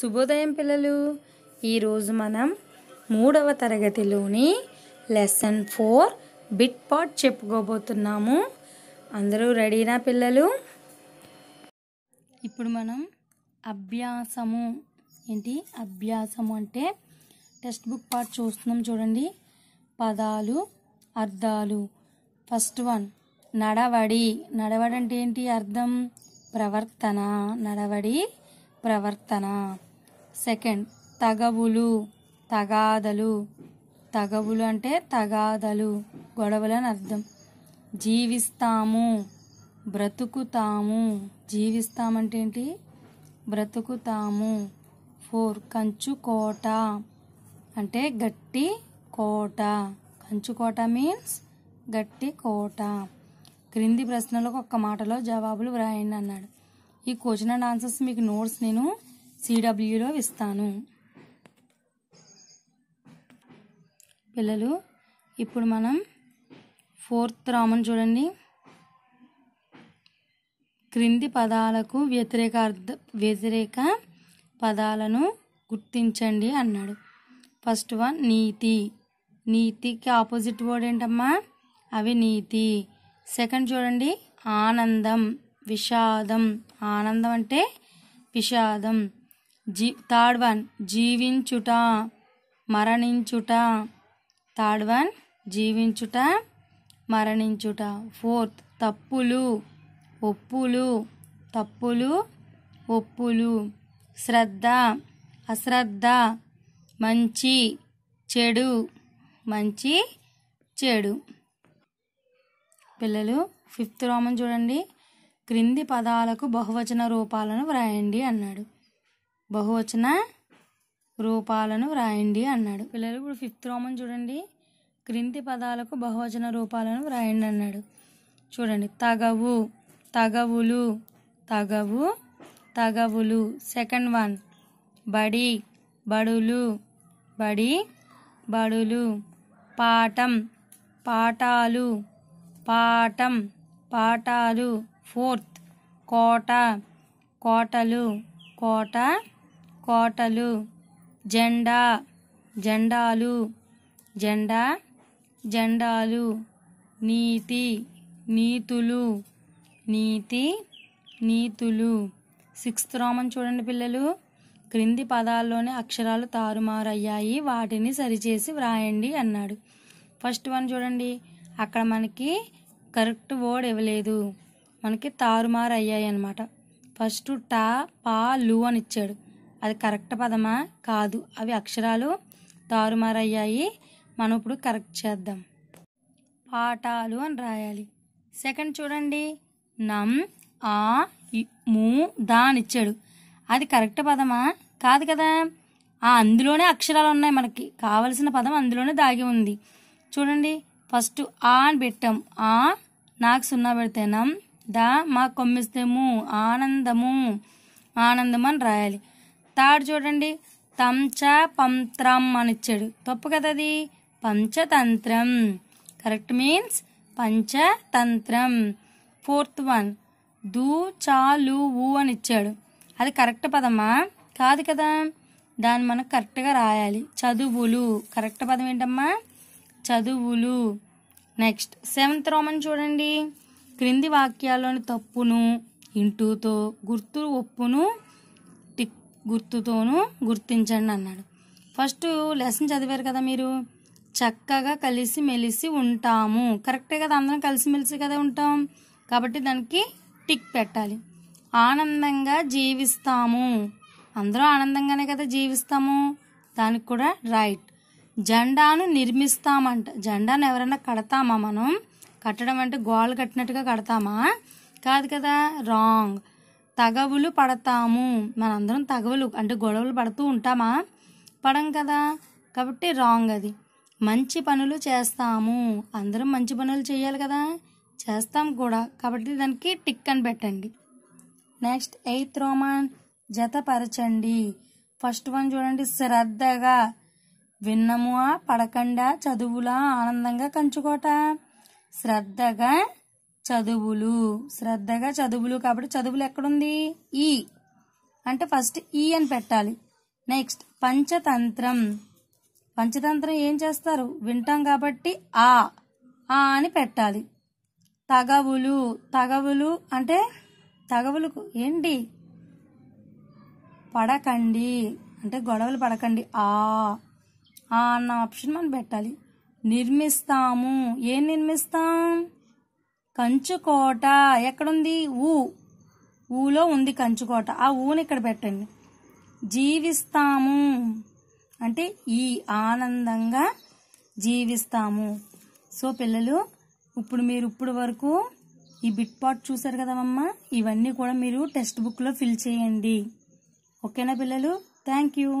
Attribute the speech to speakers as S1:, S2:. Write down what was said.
S1: శుభోదయం పిల్లలు ఈరోజు మనం మూడవ తరగతిలోని లెసన్ ఫోర్ బిట్ పాట్ చెప్పుకోబోతున్నాము అందరూ రెడీనా పిల్లలు ఇప్పుడు మనం అభ్యాసము ఏంటి అభ్యాసము అంటే టెక్స్ట్ బుక్ పార్ట్ చూస్తున్నాం చూడండి పదాలు అర్థాలు ఫస్ట్ వన్ నడవడి నడవడంటే ఏంటి అర్థం ప్రవర్తన నడవడి ప్రవర్తన సెకండ్ తగవులు తగాదలు తగవులు అంటే తగాదలు గొడవలని అర్థం జీవిస్తాము బ్రతుకుతాము జీవిస్తామంటే ఏంటి బ్రతుకుతాము ఫోర్ కంచు కోట అంటే గట్టి కోట కంచు కోట మీన్స్ గట్టి కోట క్రింది ప్రశ్నలకు ఒక్క మాటలో జవాబులు వ్రాయండి అన్నాడు ఈ క్వశ్చన్ అండ్ ఆన్సర్స్ మీకు నోట్స్ నేను సిడబ్ల్యూలో ఇస్తాను పిల్లలు ఇప్పుడు మనం ఫోర్త్ రామన్ చూడండి క్రింది పదాలకు వ్యతిరేక అర్థ వ్యతిరేక పదాలను గుర్తించండి అన్నాడు ఫస్ట్ వన్ నీతి నీతికి ఆపోజిట్ వర్డ్ ఏంటమ్మా అవి నీతి సెకండ్ చూడండి ఆనందం విషాదం ఆనందం అంటే విషాదం జీ థర్డ్ వన్ జీవించుట మరణించుట థర్డ్ వన్ జీవించుట మరణించుట ఫోర్త్ తప్పులు ఒప్పులు తప్పులు ఒప్పులు శ్రద్ధ అశ్రద్ధ మంచి చెడు మంచి చెడు పిల్లలు ఫిఫ్త్ రోమన్ చూడండి క్రింది పదాలకు బహువచన రూపాలను వ్రాయండి అన్నాడు బహువచన రూపాలను వ్రాయండి అన్నాడు పిల్లలు ఇప్పుడు ఫిఫ్త్ రోమన్ చూడండి క్రింది పదాలకు బహువచన రూపాలను వ్రాయండి అన్నాడు చూడండి తగవు తగవులు తగవు తగవులు సెకండ్ వన్ బడి బడులు బడి బడులు పాఠం పాఠాలు పాఠం పాఠాలు ఫోర్త్ కోట కోటలు కోట కోటలు జెండా జెండాలు జెండా జెండాలు నీతి నీతులు నీతి నీతులు సిక్స్త్ రోమన్ చూడండి పిల్లలు క్రింది పదాల్లోనే అక్షరాలు తారుమారయ్యాయి వాటిని సరిచేసి వ్రాయండి అన్నాడు ఫస్ట్ వన్ చూడండి అక్కడ మనకి కరెక్ట్ వర్డ్ ఇవ్వలేదు మనకి తారుమారు అయ్యాయి అనమాట ఫస్ట్ టా పా లు అని ఇచ్చాడు అది కరెక్ట్ పదమా కాదు అవి అక్షరాలు తారుమారయ్యాయి మనం ఇప్పుడు కరెక్ట్ చేద్దాం పాఠాలు అని రాయాలి సెకండ్ చూడండి నమ్ ఆ మూ దా అని ఇచ్చాడు అది కరెక్ట్ పదమా కాదు కదా ఆ అందులోనే అక్షరాలు ఉన్నాయి మనకి కావలసిన పదం అందులోనే దాగి ఉంది చూడండి ఫస్ట్ ఆ అని పెట్టాం ఆ నాకు సున్నా పెడితే నమ్ దా మా కొమ్మిస్తేము ఆనందము ఆనందం అని రాయాలి తాడు చూడండి తంచ పంత్రం అని ఇచ్చాడు తప్పు కదా అది పంచతంత్రం కరెక్ట్ మీన్స్ పంచతంత్రం ఫోర్త్ వన్ దూ చాలు ఊ అని ఇచ్చాడు అది కరెక్ట్ పదమా కాదు కదా దాన్ని మనం కరెక్ట్గా రాయాలి చదువులు కరెక్ట్ పదం ఏంటమ్మా చదువులు నెక్స్ట్ సెవెంత్ రోమన్ చూడండి క్రింది వాక్యాల్లోని తప్పును ఇంటూతో గుర్తు ఒప్పును గుర్తుతోనూ గుర్తించండి అన్నాడు ఫస్ట్ లెసన్ చదివారు కదా మీరు చక్కగా కలిసి మెలిసి ఉంటాము కరెక్టే కదా అందరం కలిసిమెలిసి కదా ఉంటాం కాబట్టి దానికి టిక్ పెట్టాలి ఆనందంగా జీవిస్తాము అందరూ ఆనందంగానే కదా జీవిస్తాము దానికి కూడా రైట్ జెండాను నిర్మిస్తామంట జెండాను ఎవరైనా కడతామా మనం కట్టడం అంటే గోళ్ళు కట్టినట్టుగా కడతామా కాదు కదా రాంగ్ తగవులు పడతాము మనందరం తగవులు అంటే గొడవలు పడుతూ ఉంటామా పడం కదా కాబట్టి రాంగ్ అది మంచి పనులు చేస్తాము అందరం మంచి పనులు చేయాలి కదా చేస్తాం కూడా కాబట్టి దానికి టిక్ అని పెట్టండి నెక్స్ట్ ఎయిత్ రోమాన్ జతపరచండి ఫస్ట్ వన్ చూడండి శ్రద్ధగా విన్నము పడకుండా చదువులా ఆనందంగా కంచుకోట శ్రద్ధగా చదువులు శ్రద్ధగా చదువులు కాబట్టి చదువులు ఎక్కడుంది ఈ అంటే ఫస్ట్ ఈ అని పెట్టాలి నెక్స్ట్ పంచతంత్రం పంచతంత్రం ఏం చేస్తారు వింటాం కాబట్టి ఆ ఆ అని పెట్టాలి తగవులు తగవులు అంటే తగవులకు ఏంటి పడకండి అంటే గొడవలు పడకండి ఆ ఆ అన్న ఆప్షన్ మనం పెట్టాలి నిర్మిస్తాము ఏం నిర్మిస్తాం కంచుకోట ఎక్కడుంది ఊ ఊలో ఉంది కంచుకోట ఆ ఊని ఇక్కడ పెట్టండి జీవిస్తాము అంటే ఈ ఆనందంగా జీవిస్తాము సో పిల్లలు ఇప్పుడు మీరు ఇప్పుడు వరకు ఈ బిట్ పాట్ చూసారు కదమ్మా ఇవన్నీ కూడా మీరు టెక్స్ట్ బుక్లో ఫిల్ చేయండి ఓకేనా పిల్లలు థ్యాంక్ యూ